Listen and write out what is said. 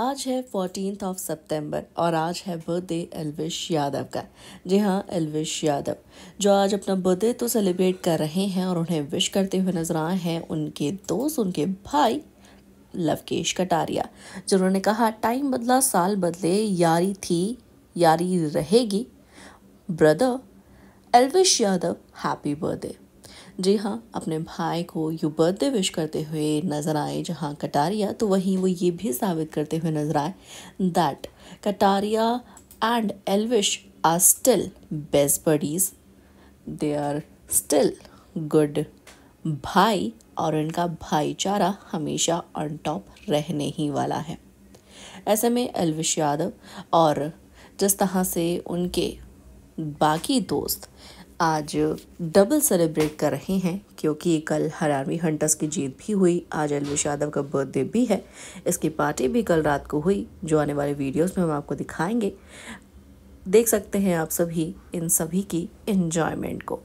आज है fourteen of सितंबर और आज है बर्थडे एलविश यादव का जी हाँ एलविश यादव जो आज अपना बर्थडे तो सेलिब्रेट कर रहे हैं और उन्हें विश करते हुए नजर आए हैं उनके दोस्त उनके भाई लवकेश कटारिया जिन्होंने कहा टाइम बदला साल बदले यारी थी यारी रहेगी brother Elvish Yadav happy birthday जी हाँ अपने भाई को यू बर्थडे विश करते हुए नज़र आए जहाँ कटारिया तो वहीं वो ये भी साबित करते हुए नज़र आए that Kataria and Elvish are still best buddies they are still good भाई और इनका भाईचारा हमेशा ऑन टॉप रहने ही वाला है ऐसे में एलविश यादव और जिस तरह से उनके बाकी दोस्त आज डबल सेलिब्रेट कर रहे हैं क्योंकि कल हरारवी हंटर्स की जीत भी हुई आज अलवेश यादव का बर्थडे भी है इसकी पार्टी भी कल रात को हुई जो आने वाले वीडियोस में हम आपको दिखाएंगे देख सकते हैं आप सभी इन सभी की इन्जॉयमेंट को